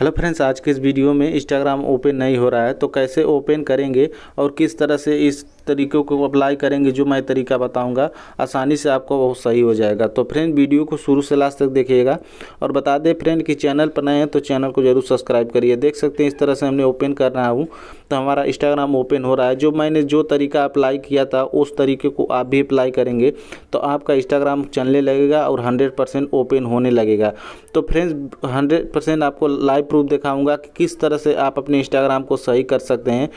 hello friends आज के इस वीडियो में इंस्टाग्राम ओपन नहीं हो रहा है तो कैसे ओपन करेंगे और किस तरह से इस तरीक़ों को अप्लाई करेंगे जो मैं तरीका बताऊँगा आसानी से आपको बहुत सही हो जाएगा तो फ्रेंड वीडियो को शुरू से लास्ट तक देखिएगा और बता दें फ्रेंड कि चैनल पर नए हैं तो चैनल को ज़रूर सब्सक्राइब करिए देख सकते हैं इस तरह से हमने ओपन कर रहा हूँ तो हमारा इंस्टाग्राम ओपन हो रहा है जो मैंने जो तरीका अप्लाई किया था उस तरीके को आप भी अप्लाई करेंगे तो आपका इंस्टाग्राम चलने लगेगा और हंड्रेड परसेंट ओपन होने लगेगा तो फ्रेंड्स हंड्रेड परसेंट आपको लाइव प्रूफ दिखाऊँगा कि किस तरह से आप अपने इंस्टाग्राम को सही कर सकते हैं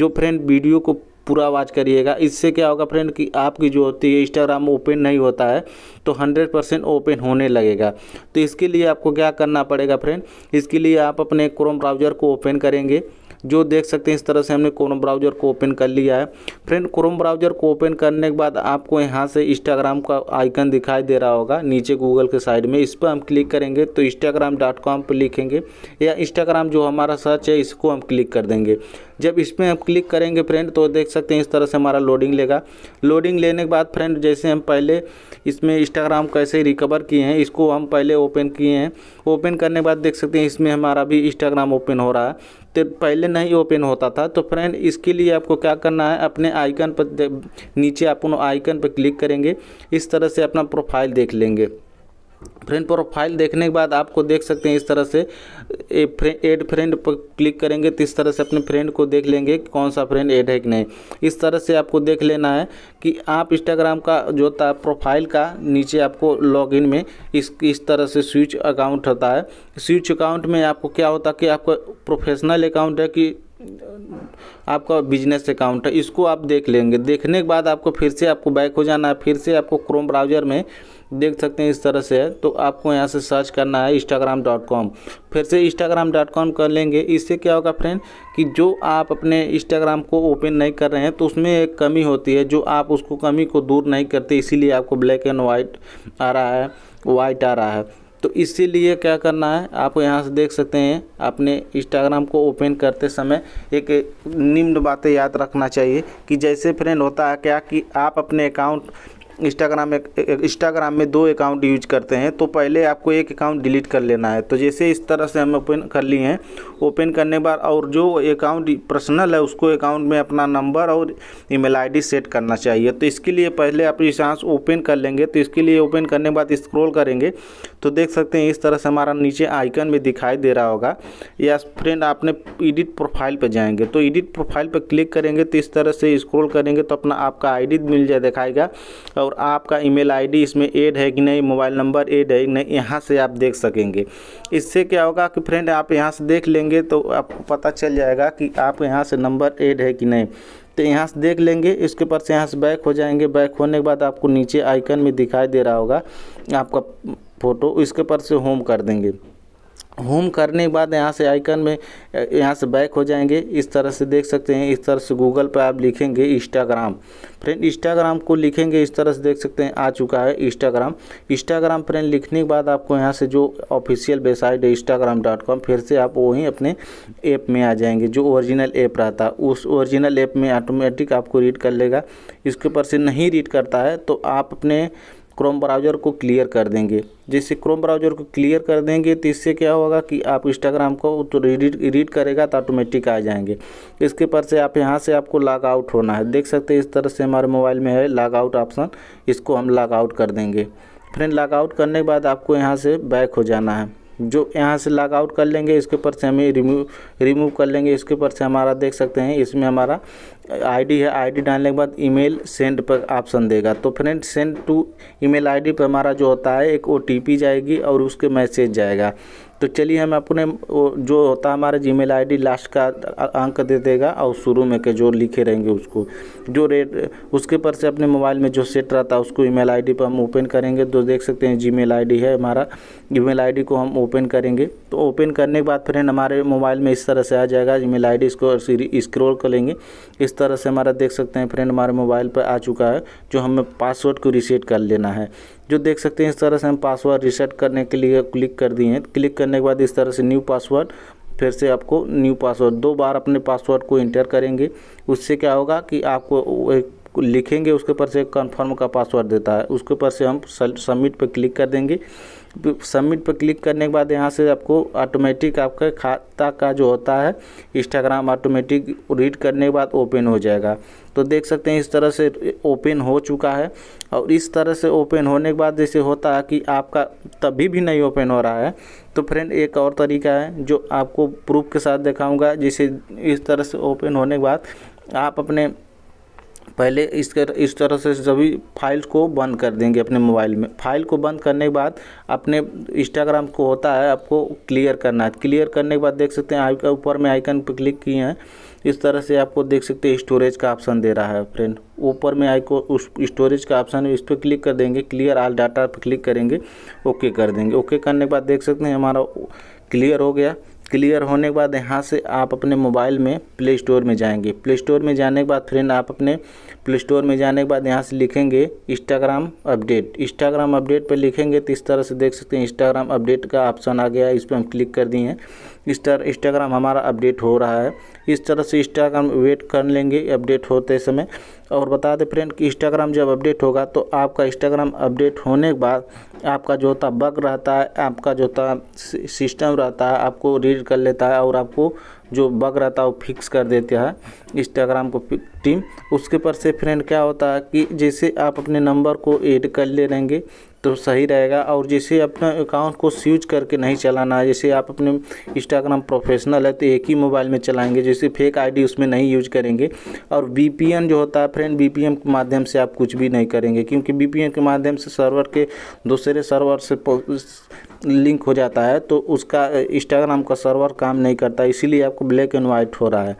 जो फ्रेंड वीडियो को पूरा वाच करिएगा इससे क्या होगा फ्रेंड कि आपकी जो होती है इंस्टाग्राम ओपन नहीं होता है तो हंड्रेड परसेंट ओपन होने लगेगा तो इसके लिए आपको क्या करना पड़ेगा फ्रेंड इसके लिए आप अपने क्रोम ब्राउज़र को ओपन करेंगे जो देख सकते हैं इस तरह से हमने क्रोम ब्राउज़र को ओपन कर लिया है फ्रेंड क्रोम ब्राउज़र को ओपन करने के बाद आपको यहाँ से इंस्टाग्राम का आइकन दिखाई दे रहा होगा नीचे गूगल के साइड में इस पर हम क्लिक करेंगे तो इंस्टाग्राम डॉट कॉम पर लिखेंगे या इंस्टाग्राम जो हमारा सर्च है इसको हम क्लिक कर देंगे जब इस पर हम क्लिक करेंगे फ्रेंड तो देख सकते हैं इस तरह से हमारा लोडिंग लेगा लोडिंग लेने के बाद फ्रेंड जैसे हम पहले इसमें इंस्टाग्राम कैसे रिकवर किए हैं इसको हम पहले ओपन किए हैं ओपन करने के बाद देख सकते हैं इसमें हमारा भी इंस्टाग्राम ओपन हो रहा है तो पहले नहीं ओपन होता था तो फ्रेंड इसके लिए आपको क्या करना है अपने आइकन पर नीचे आप आइकन पर क्लिक करेंगे इस तरह से अपना प्रोफाइल देख लेंगे फ्रेंड प्रोफाइल देखने के बाद आपको देख सकते हैं इस तरह से एड फ्रेंड पर क्लिक करेंगे तो इस तरह से अपने फ्रेंड को देख लेंगे कि कौन सा फ्रेंड ऐड है कि नहीं इस तरह से आपको देख लेना है कि आप इंस्टाग्राम का जो होता है प्रोफाइल का नीचे आपको लॉगिन में इस इस तरह से स्विच अकाउंट होता है स्विच अकाउंट में आपको क्या होता है कि आपका प्रोफेशनल अकाउंट है कि आपका बिजनेस अकाउंट है इसको आप देख लेंगे देखने के बाद आपको फिर से आपको बैक हो जाना है फिर से आपको क्रोम ब्राउज़र में देख सकते हैं इस तरह से है तो आपको यहाँ से सर्च करना है इंस्टाग्राम डॉट कॉम फिर से इंस्टाग्राम डॉट कॉम कर लेंगे इससे क्या होगा फ्रेंड कि जो आप अपने इंस्टाग्राम को ओपन नहीं कर रहे हैं तो उसमें एक कमी होती है जो आप उसको कमी को दूर नहीं करते इसीलिए आपको ब्लैक एंड वाइट आ रहा है वाइट आ रहा है तो इसीलिए क्या करना है आप यहाँ से देख सकते हैं अपने इंस्टाग्राम को ओपन करते समय एक निम्न बातें याद रखना चाहिए कि जैसे फ्रेंड होता है क्या कि आप अपने अकाउंट इंस्टाग्राम एक इंस्टाग्राम में दो अकाउंट यूज करते हैं तो पहले आपको एक अकाउंट डिलीट कर लेना है तो जैसे इस तरह से हम ओपन कर लिए हैं ओपन करने के बाद और जो अकाउंट पर्सनल है उसको अकाउंट में अपना नंबर और ईमेल आईडी सेट करना चाहिए तो इसके लिए पहले आप इस ओपन कर लेंगे तो इसके लिए ओपन करने के बाद स्क्रोल करेंगे तो देख सकते हैं इस तरह से हमारा नीचे आइकन में दिखाई दे रहा होगा या फ्रेंड आपने एडिट प्रोफाइल पर जाएंगे तो एडिट प्रोफाइल पर क्लिक करेंगे तो इस तरह से स्क्रॉल करेंगे तो अपना आपका आईडी मिल जाए दिखाएगा और और आपका ईमेल आईडी इसमें ऐड है कि नहीं मोबाइल नंबर ऐड है कि नहीं यहाँ से आप देख सकेंगे इससे क्या होगा कि फ्रेंड आप यहाँ से देख लेंगे तो आपको पता चल जाएगा कि आप यहाँ से नंबर ऐड है कि नहीं तो यहाँ से देख लेंगे इसके ऊपर से यहाँ से बैक हो जाएंगे बैक होने के बाद आपको नीचे आइकन में दिखाई दे रहा होगा आपका फ़ोटो इसके ऊपर से होम कर देंगे होम करने के बाद यहाँ से आइकन में यहाँ से बैक हो जाएंगे इस तरह से देख सकते हैं इस तरह से गूगल पर आप लिखेंगे इंस्टाग्राम फ्रेंड इंस्टाग्राम को लिखेंगे इस तरह से देख सकते हैं आ चुका है इंस्टाग्राम इंस्टाग्राम फ्रेंड लिखने के बाद आपको यहाँ से जो ऑफिशियल वेबसाइट है इंस्टाग्राम डॉट कॉम फिर से आप वहीं अपने ऐप में आ जाएंगे जो ओरिजिनल ऐप रहता है उस ओरिजिनल ऐप में ऑटोमेटिक आपको रीड कर लेगा इसके ऊपर से नहीं रीड करता है तो आप अपने क्रोम ब्राउज़र को क्लियर कर देंगे जैसे क्रोम ब्राउज़र को क्लियर कर देंगे तो इससे क्या होगा कि आप इंस्टाग्राम को तो रीड रीड करेगा तो ऑटोमेटिक आ जाएंगे इसके पर से आप यहाँ से आपको लॉग आउट होना है देख सकते हैं इस तरह से हमारे मोबाइल में है लॉग आउट ऑप्शन इसको हम लॉग आउट कर देंगे फ्रेंड लॉग आउट करने के बाद आपको यहाँ से बैक हो जाना है जो यहाँ से लॉग आउट कर लेंगे इसके ऊपर से हमें रिमूव रिमूव कर लेंगे इसके ऊपर से हमारा देख सकते हैं इसमें हमारा आईडी है आईडी डालने के बाद ईमेल सेंड पर ऑप्शन देगा तो friend send to email ID पर हमारा जो होता है एक ओ जाएगी और उसके मैसेज जाएगा तो चलिए हम अपने जो होता है हमारा जी मेल लास्ट का अंक दे देगा और शुरू में के जो लिखे रहेंगे उसको जो रेट उसके पर से अपने मोबाइल में जो सेट रहता है उसको ईमेल आईडी पर हम ओपन करेंगे तो देख सकते हैं जीमेल आईडी है हमारा ईमेल आईडी को हम ओपन करेंगे तो ओपन करने के बाद फ्रेंड हमारे मोबाइल में इस तरह से आ जाएगा आई डी इसको इस्क्रोल कर लेंगे इस तरह से हमारा देख सकते हैं फ्रेंड हमारे मोबाइल पर आ चुका है जो हमें पासवर्ड को रिसेट कर लेना है जो देख सकते हैं इस तरह से हम पासवर्ड रिसेट करने के लिए क्लिक कर दिए हैं क्लिक करने के बाद इस तरह से न्यू पासवर्ड फिर से आपको न्यू पासवर्ड दो बार अपने पासवर्ड को इंटर करेंगे उससे क्या होगा कि आपको एक लिखेंगे उसके ऊपर से कन्फर्म का पासवर्ड देता है उसके ऊपर से हम सबमिट पर क्लिक कर देंगे सबमिट पर क्लिक करने के बाद यहाँ से आपको ऑटोमेटिक आपका खाता का जो होता है इंस्टाग्राम ऑटोमेटिक रीड करने के बाद ओपन हो जाएगा तो देख सकते हैं इस तरह से ओपन हो चुका है और इस तरह से ओपन होने के बाद जैसे होता है कि आपका तभी भी नहीं ओपन हो रहा है तो फ्रेंड एक और तरीका है जो आपको प्रूफ के साथ दिखाऊँगा जिसे इस तरह से ओपन होने के बाद आप अपने पहले इस कर, इस तरह से सभी फाइल्स को बंद कर देंगे अपने मोबाइल में फाइल को बंद करने के बाद अपने इंस्टाग्राम को होता है आपको क्लियर करना है क्लियर करने के बाद देख सकते हैं आपका ऊपर में आइकन पर क्लिक किए हैं इस तरह से आपको देख सकते हैं स्टोरेज का ऑप्शन दे रहा है फ्रेंड ऊपर में आइको उस स्टोरेज का ऑप्शन है इस पर क्लिक कर देंगे क्लियर आल डाटा पर क्लिक करेंगे ओके कर देंगे ओके करने के बाद देख सकते हैं हमारा क्लियर हो गया क्लियर होने के बाद यहाँ से आप अपने मोबाइल में प्ले स्टोर में जाएंगे प्ले स्टोर में जाने के बाद फ्रेंड आप अपने प्ले स्टोर में जाने के बाद यहाँ से लिखेंगे इंस्टाग्राम अपडेट इंस्टाग्राम अपडेट पर लिखेंगे तो इस तरह से देख सकते हैं इंस्टाग्राम अपडेट का ऑप्शन आ गया है इस पर हम क्लिक कर दिए हैं इस तरह इंस्टाग्राम हमारा अपडेट हो रहा है इस तरह से इंस्टाग्राम वेट कर लेंगे अपडेट होते समय और बता दें फ्रेंड कि इंस्टाग्राम जब अपडेट होगा तो आपका इंस्टाग्राम अपडेट होने के बाद आपका जो होता बग रहता है आपका जो होता सिस्टम रहता है आपको रीड कर लेता है और आपको जो बग रहता है वो फिक्स कर देता है इंस्टाग्राम को टीम उसके पर से फ्रेंड क्या होता है कि जैसे आप अपने नंबर को ऐड कर ले रहेंगे तो सही रहेगा और जैसे अपना अकाउंट को स्विच करके नहीं चलाना है जैसे आप अपने इंस्टाग्राम प्रोफेशनल है तो एक ही मोबाइल में चलाएंगे जैसे फेक आईडी उसमें नहीं यूज करेंगे और वीपीएन जो होता है फ्रेंड वीपीएन के माध्यम से आप कुछ भी नहीं करेंगे क्योंकि वीपीएन के माध्यम से सर्वर के दूसरे सर्वर से लिंक हो जाता है तो उसका इंस्टाग्राम का सर्वर काम नहीं करता इसीलिए आपको ब्लैक एंड वाइट हो रहा है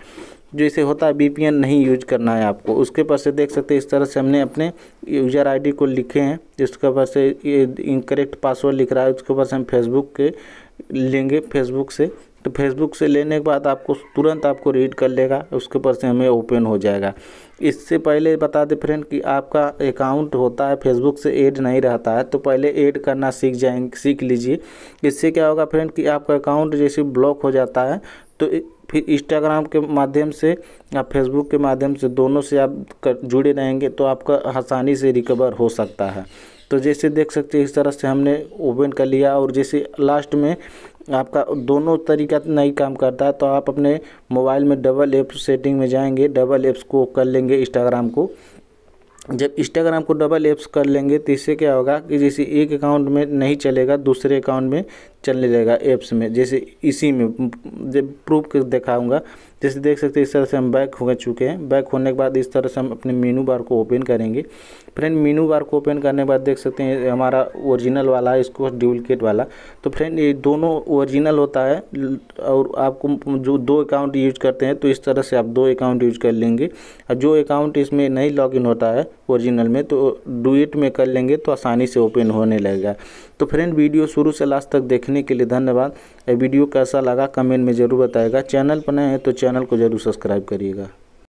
जो इसे होता है बी नहीं यूज करना है आपको उसके पर से देख सकते हैं इस तरह से हमने अपने यूज़र आईडी को लिखे हैं जिसके ऊपर से ये इनकरेक्ट पासवर्ड लिख रहा है उसके ऊपर से हम फेसबुक के लेंगे फेसबुक से तो फेसबुक से लेने के बाद आपको तुरंत आपको रीड कर लेगा उसके ऊपर से हमें ओपन हो जाएगा इससे पहले बता दें फ्रेंड कि आपका अकाउंट होता है फेसबुक से ऐड नहीं रहता है तो पहले ऐड करना सीख जाएंगे सीख लीजिए इससे क्या होगा फ्रेंड कि आपका अकाउंट जैसे ब्लॉक हो जाता है तो फिर इंस्टाग्राम के माध्यम से या फेसबुक के माध्यम से दोनों से आप जुड़े रहेंगे तो आपका आसानी से रिकवर हो सकता है तो जैसे देख सकते हैं इस तरह से हमने ओपन कर लिया और जैसे लास्ट में आपका दोनों तरीका नहीं काम करता है तो आप अपने मोबाइल में डबल एप्स सेटिंग में जाएंगे डबल एप्स को कर लेंगे इंस्टाग्राम को जब इंस्टाग्राम को डबल एप्स कर लेंगे तो इससे क्या होगा कि जैसे एक अकाउंट में नहीं चलेगा दूसरे अकाउंट में चले जाएगा ऐप्स में जैसे इसी में जब प्रूफ दिखाऊंगा जैसे देख सकते हैं इस तरह से हम बैक हो चुके हैं बैक होने के बाद इस तरह से हम अपने मीनू बार को ओपन करेंगे फ्रेंड मीनू बार को ओपन करने के बाद देख सकते हैं हमारा ओरिजिनल वाला है इसको डुप्लिकेट वाला तो फ्रेंड ये दोनों ओरिजिनल होता है और आपको जो दो अकाउंट यूज करते हैं तो इस तरह से आप दो अकाउंट यूज कर लेंगे और जो अकाउंट इसमें नहीं लॉगिन होता है ओरिजिनल में तो डुएट में कर लेंगे तो आसानी से ओपन होने लगेगा तो फ्रेंड वीडियो शुरू से लास्ट तक देखें देखने के लिए धन्यवाद वीडियो कैसा लगा कमेंट में ज़रूर बताएगा चैनल पर नए हैं तो चैनल को ज़रूर सब्सक्राइब करिएगा